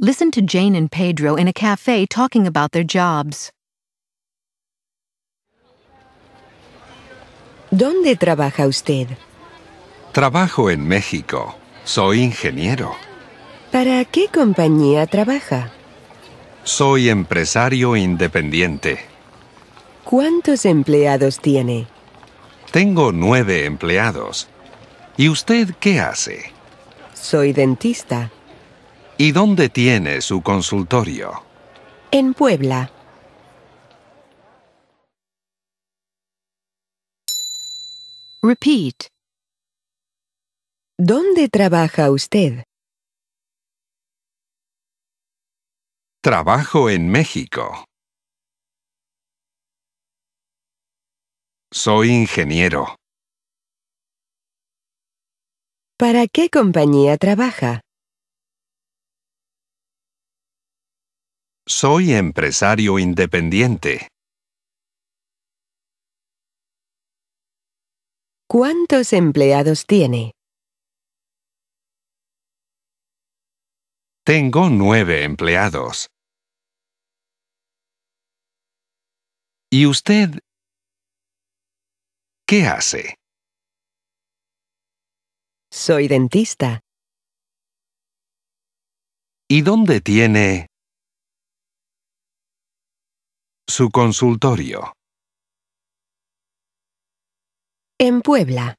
Listen to Jane and Pedro in a cafe talking about their jobs. ¿Dónde trabaja usted? Trabajo en México. Soy ingeniero. ¿Para qué compañía trabaja? Soy empresario independiente. ¿Cuántos empleados tiene? Tengo nueve empleados. ¿Y usted qué hace? Soy dentista. ¿Y dónde tiene su consultorio? En Puebla. Repeat. ¿Dónde trabaja usted? Trabajo en México. Soy ingeniero. ¿Para qué compañía trabaja? Soy empresario independiente. ¿Cuántos empleados tiene? Tengo nueve empleados. ¿Y usted qué hace? Soy dentista. ¿Y dónde tiene su consultorio. En Puebla.